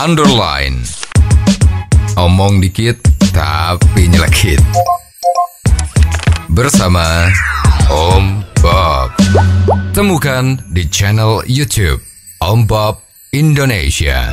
underline. Omong dikit tapi nyelekit. Bersama Om Bob. Temukan di channel YouTube Om Bob Indonesia.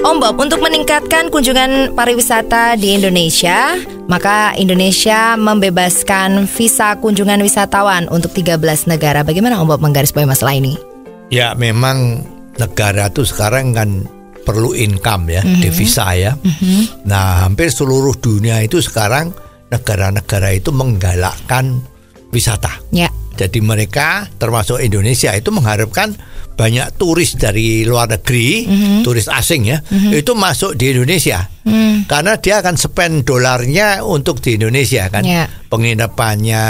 Om Bob, untuk meningkatkan kunjungan pariwisata di Indonesia, maka Indonesia membebaskan visa kunjungan wisatawan untuk 13 negara. Bagaimana Om Bob menggarisbawahi masalah ini? Ya memang negara itu sekarang kan perlu income ya, mm -hmm. devisa ya. Mm -hmm. Nah, hampir seluruh dunia itu sekarang negara-negara itu menggalakkan wisata. Ya. Jadi mereka termasuk Indonesia itu mengharapkan banyak turis dari luar negeri, mm -hmm. turis asing ya, mm -hmm. itu masuk di Indonesia. Mm. Karena dia akan spend dolarnya untuk di Indonesia kan. Yeah. Penginapannya,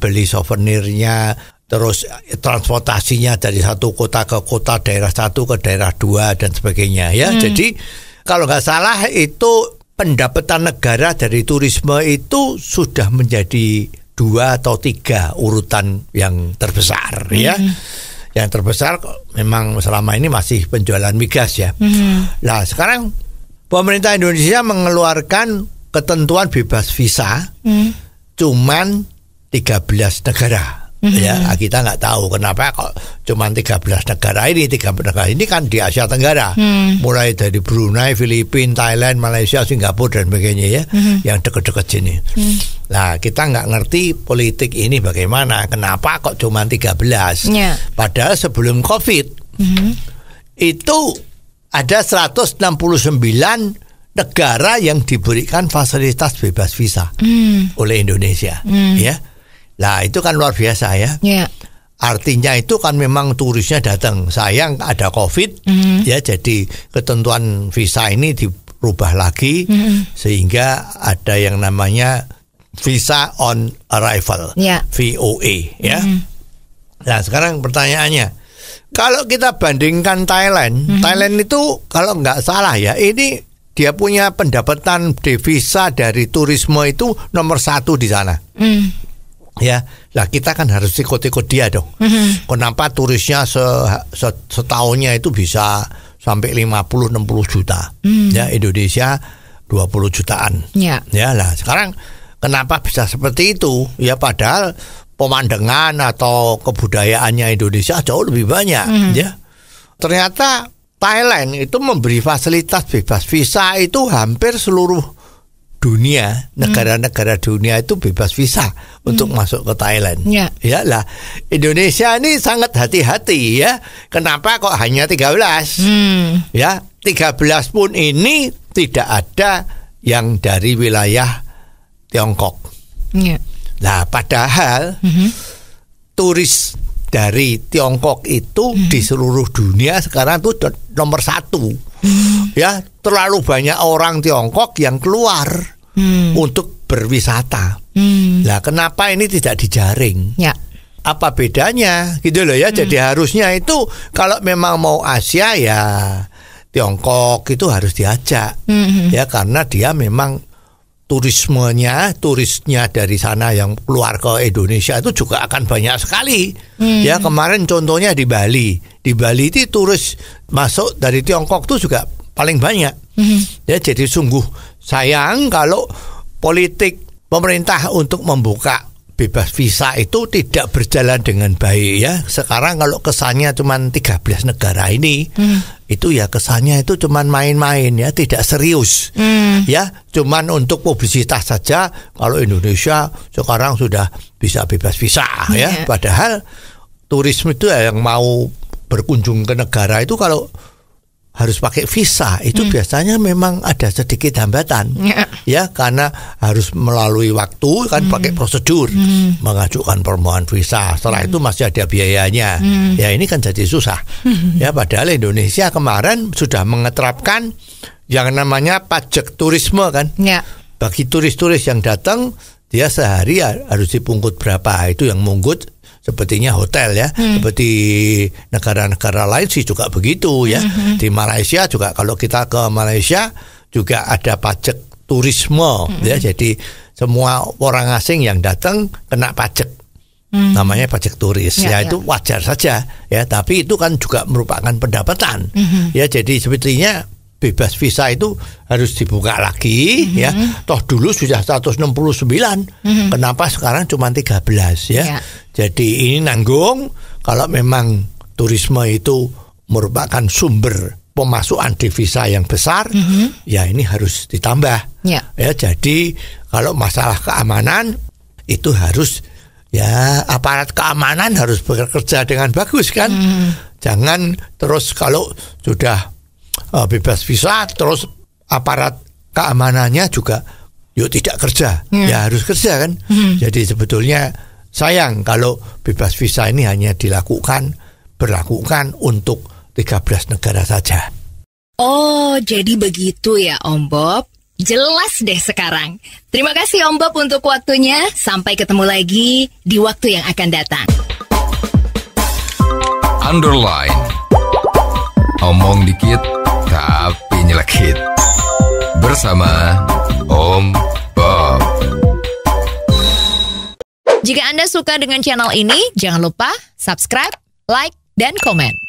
beli souvenirnya, terus transportasinya dari satu kota ke kota daerah satu ke daerah dua dan sebagainya ya hmm. jadi kalau nggak salah itu pendapatan negara dari turisme itu sudah menjadi dua atau tiga urutan yang terbesar ya. hmm. ya yang terbesar memang selama ini masih penjualan migas ya hmm. nah sekarang pemerintah Indonesia mengeluarkan ketentuan bebas visa hmm. cuman 13 negara Mm-hmm. Ya, ah, kita nggak tahu kenapa kok cuma 13 negara ini, tiga negara ini kan di Asia Tenggara. Mm. Mulai dari Brunei, Filipina, Thailand, Malaysia, Singapura dan sebagainya ya, mm-hmm. yang dekat-dekat sini. Mm. Nah, kita nggak ngerti politik ini bagaimana, kenapa kok cuma 13. Yeah. Padahal sebelum Covid mm-hmm. itu ada 169 negara yang diberikan fasilitas bebas visa mm. oleh Indonesia, mm. ya Nah itu kan luar biasa ya. Yeah. Artinya itu kan memang turisnya datang. Sayang ada COVID mm-hmm. ya jadi ketentuan visa ini dirubah lagi mm-hmm. sehingga ada yang namanya visa on arrival yeah. VOA e, ya. Mm-hmm. Nah sekarang pertanyaannya kalau kita bandingkan Thailand, mm-hmm. Thailand itu kalau nggak salah ya ini dia punya pendapatan devisa dari turisme itu nomor satu di sana. Mm ya lah kita kan harus ikut-ikut dia dong mm-hmm. kenapa turisnya se, se, setahunnya itu bisa sampai 50-60 juta mm. ya Indonesia 20 jutaan yeah. ya lah sekarang kenapa bisa seperti itu ya padahal pemandangan atau kebudayaannya Indonesia jauh lebih banyak mm-hmm. ya ternyata Thailand itu memberi fasilitas bebas visa itu hampir seluruh dunia hmm. negara-negara dunia itu bebas visa hmm. untuk masuk ke Thailand. Ya. ya lah Indonesia ini sangat hati-hati ya. Kenapa kok hanya 13? Hmm. Ya, 13 pun ini tidak ada yang dari wilayah Tiongkok. Ya. Nah, padahal -hmm. turis dari Tiongkok itu hmm. di seluruh dunia sekarang tuh nomor satu. Hmm. Ya, terlalu banyak orang Tiongkok yang keluar hmm. untuk berwisata. Hmm. Nah, kenapa ini tidak dijaring? Ya. Apa bedanya? Gitu loh ya. Hmm. Jadi harusnya itu kalau memang mau Asia ya Tiongkok itu harus diajak. Hmm. Ya, karena dia memang turismenya turisnya dari sana yang keluar ke Indonesia itu juga akan banyak sekali hmm. ya kemarin contohnya di Bali di Bali itu turis masuk dari Tiongkok itu juga paling banyak hmm. ya jadi sungguh sayang kalau politik pemerintah untuk membuka bebas visa itu tidak berjalan dengan baik ya. Sekarang kalau kesannya cuma 13 negara ini hmm. itu ya kesannya itu cuma main-main ya, tidak serius. Hmm. Ya, cuman untuk publisitas saja kalau Indonesia sekarang sudah bisa bebas visa yeah. ya. Iya. Padahal turisme itu ya yang mau berkunjung ke negara itu kalau harus pakai visa itu hmm. biasanya memang ada sedikit hambatan ya, ya karena harus melalui waktu kan hmm. pakai prosedur hmm. mengajukan permohonan visa setelah hmm. itu masih ada biayanya hmm. ya ini kan jadi susah hmm. ya padahal Indonesia kemarin sudah mengeterapkan yang namanya pajak turisme kan yeah. bagi turis-turis yang datang dia sehari harus dipungut berapa itu yang mungut sepertinya hotel ya hmm. seperti negara-negara lain sih juga begitu ya hmm. di Malaysia juga kalau kita ke Malaysia juga ada pajak turisme hmm. ya jadi semua orang asing yang datang kena pajak hmm. namanya pajak turis ya, ya, ya itu wajar saja ya tapi itu kan juga merupakan pendapatan hmm. ya jadi sepertinya bebas visa itu harus dibuka lagi mm -hmm. ya. Toh dulu sudah 169. Mm -hmm. Kenapa sekarang cuma 13 ya? Yeah. Jadi ini nanggung kalau memang turisme itu merupakan sumber pemasukan devisa yang besar, mm -hmm. ya ini harus ditambah. Yeah. Ya, jadi kalau masalah keamanan itu harus ya aparat keamanan harus bekerja dengan bagus kan. Mm. Jangan terus kalau sudah uh, bebas visa terus aparat keamanannya juga yuk tidak kerja yeah. ya harus kerja kan hmm. jadi sebetulnya sayang kalau bebas visa ini hanya dilakukan berlakukan untuk 13 negara saja oh jadi begitu ya Om Bob jelas deh sekarang terima kasih Om Bob untuk waktunya sampai ketemu lagi di waktu yang akan datang underline omong dikit tapi nyelekit bersama Om Bob. Jika Anda suka dengan channel ini, jangan lupa subscribe, like, dan komen.